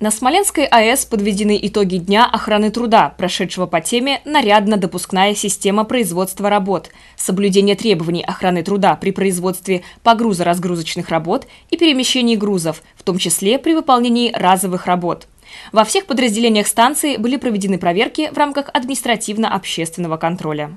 На Смоленской АЭС подведены итоги дня охраны труда, прошедшего по теме «Нарядно-допускная система производства работ», соблюдение требований охраны труда при производстве погрузоразгрузочных работ и перемещении грузов, в том числе при выполнении разовых работ. Во всех подразделениях станции были проведены проверки в рамках административно-общественного контроля.